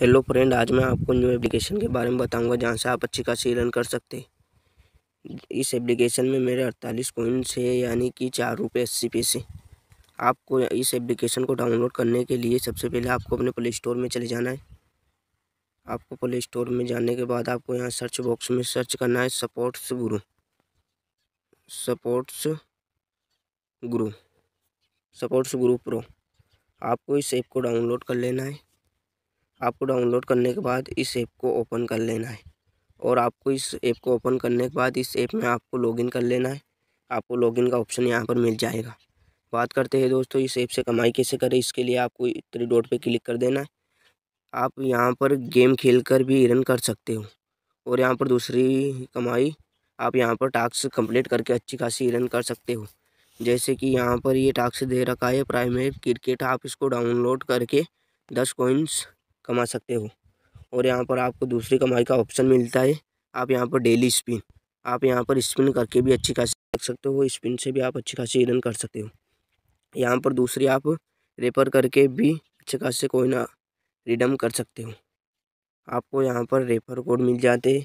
hello friend आज मैं आपको न्यू एप्लीकेशन के बारे में बताऊंगा जहां से आप अच्छी खासी रन कर सकते हैं इस एप्लीकेशन में मेरे अड़तालीस पॉइंट्स है यानी कि चार रुपये अस्सी पैसे आपको इस एप्लीकेशन को डाउनलोड करने के लिए सबसे पहले आपको अपने प्ले स्टोर में चले जाना है आपको प्ले स्टोर में जाने के बाद आपको यहाँ सर्च बॉक्स में सर्च करना है सपोर्ट्स गुरु सपोर्ट्स गुरु सपोर्ट्स गुरु प्रो आपको इस ऐप को डाउनलोड कर लेना है आपको डाउनलोड करने के बाद इस ऐप को ओपन कर लेना है और आपको इस ऐप को ओपन करने के बाद इस ऐप में आपको लॉगिन कर लेना है आपको लॉगिन का ऑप्शन यहाँ पर मिल जाएगा बात करते हैं दोस्तों इस ऐप से कमाई कैसे करें इसके लिए आपको थ्री डॉट पे क्लिक कर देना है आप यहाँ पर गेम खेल कर भी रन कर सकते हो और यहाँ पर दूसरी कमाई आप यहाँ पर टास्क कंप्लीट करके अच्छी खासी रन कर सकते हो जैसे कि यहाँ पर ये टास्क दे रखा है प्राइमेट क्रिकेट आप इसको डाउनलोड करके दस कोइंस कमा सकते हो और यहाँ पर आपको दूसरी कमाई का ऑप्शन मिलता है आप यहाँ पर डेली स्पिन आप यहाँ पर स्पिन करके भी अच्छी खासी रख सकते हो स्पिन से भी आप अच्छी खासी रन कर सकते हो यहाँ पर दूसरी आप रेपर करके भी अच्छे खासे कोई ना रिडम कर सकते हो आपको यहाँ पर रेफर कोड मिल जाते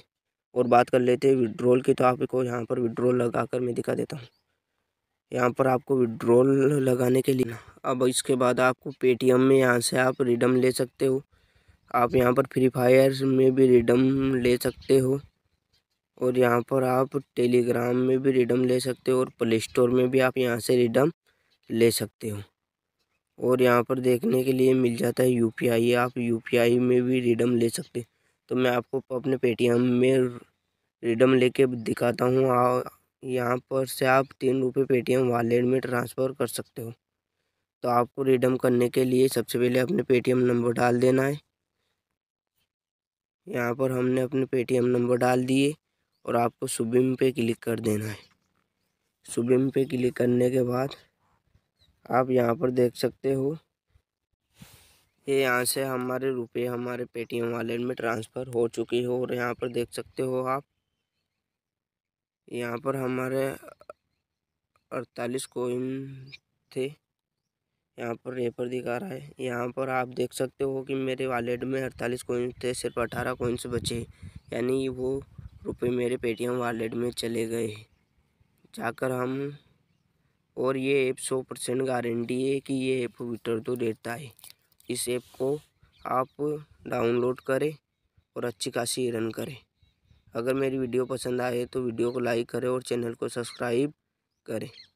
और बात कर लेते हैं विड्रोल की तो आपको यहाँ पर विड्रोल लगा कर मैं दिखा देता हूँ यहाँ पर आपको विड्रोल लगाने के लिए अब इसके बाद आपको पेटीएम में यहाँ से आप रिडम ले सकते हो आप यहाँ पर फ्री फायर में भी रिडम ले सकते हो और यहाँ पर आप टेलीग्राम में भी रिडम ले सकते हो और प्ले स्टोर में भी आप यहाँ से रिडम ले सकते हो और यहाँ पर देखने के लिए मिल जाता है यूपीआई आप यूपीआई में भी रिडम ले सकते हो तो मैं आपको अपने पेटीएम में रिडम लेके दिखाता हूँ यहाँ पर से आप तीन रुपये पेटीएम वॉलेट में ट्रांसफ़र कर सकते हो तो आपको रिडम करने के लिए सबसे पहले अपने पेटीएम नंबर डाल देना है यहाँ पर हमने अपने पेटीएम नंबर डाल दिए और आपको सुबिम पे क्लिक कर देना है सुबिम पे क्लिक करने के बाद आप यहाँ पर देख सकते हो ये यहाँ से हमारे रुपये हमारे पेटीएम वॉलेट में ट्रांसफ़र हो चुकी हो और यहाँ पर देख सकते हो आप यहाँ पर हमारे अड़तालीस कोइन थे यहाँ पर रेपर दिखा रहा है यहाँ पर आप देख सकते हो कि मेरे वॉलेट में अड़तालीस कोइंस थे सिर्फ अठारह कोइंस बचे यानी वो रुपये मेरे पेटीएम वॉलेट में चले गए जाकर हम और ये ऐप सौ परसेंट गारंटी है कि ये ऐप विटर तो देता है इस ऐप को आप डाउनलोड करें और अच्छी खासी रन करें अगर मेरी वीडियो पसंद आए तो वीडियो को लाइक करें और चैनल को सब्सक्राइब करें